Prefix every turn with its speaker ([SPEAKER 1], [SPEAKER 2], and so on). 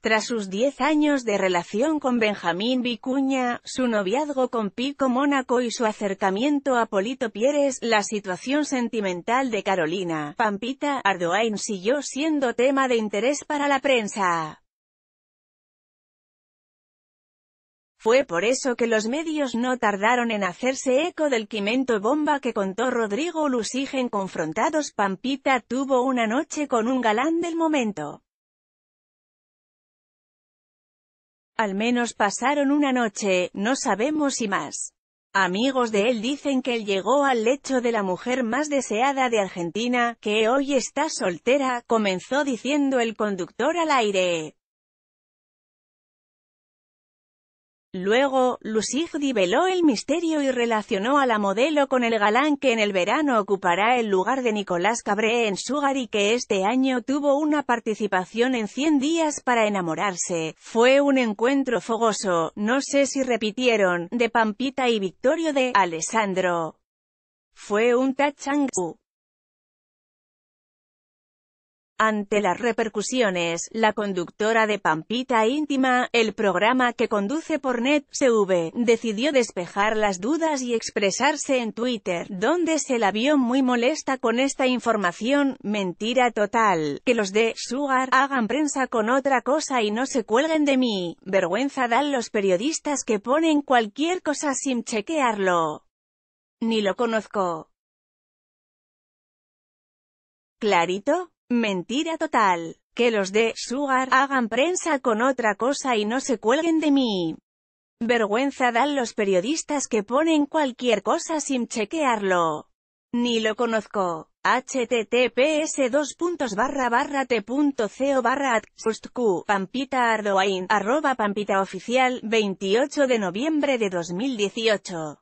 [SPEAKER 1] Tras sus 10 años de relación con Benjamín Vicuña, su noviazgo con Pico Mónaco y su acercamiento a Polito Pieres, la situación sentimental de Carolina, Pampita, Ardoain siguió siendo tema de interés para la prensa. Fue por eso que los medios no tardaron en hacerse eco del quimento bomba que contó Rodrigo Lusigen confrontados Pampita tuvo una noche con un galán del momento. Al menos pasaron una noche, no sabemos si más. Amigos de él dicen que él llegó al lecho de la mujer más deseada de Argentina, que hoy está soltera, comenzó diciendo el conductor al aire. Luego, Lusig veló el misterio y relacionó a la modelo con el galán que en el verano ocupará el lugar de Nicolás Cabré en Sugar y que este año tuvo una participación en 100 días para enamorarse. Fue un encuentro fogoso, no sé si repitieron, de Pampita y Victorio de Alessandro. Fue un tachang ante las repercusiones, la conductora de Pampita Íntima, el programa que conduce por Net decidió despejar las dudas y expresarse en Twitter, donde se la vio muy molesta con esta información, mentira total, que los de Sugar hagan prensa con otra cosa y no se cuelguen de mí, vergüenza dan los periodistas que ponen cualquier cosa sin chequearlo. Ni lo conozco. ¿Clarito? Mentira total. Que los de Sugar hagan prensa con otra cosa y no se cuelguen de mí. Vergüenza dan los periodistas que ponen cualquier cosa sin chequearlo. Ni lo conozco. https dos puntos barra barra t.co barra pampita arroba pampita oficial 28 de noviembre de 2018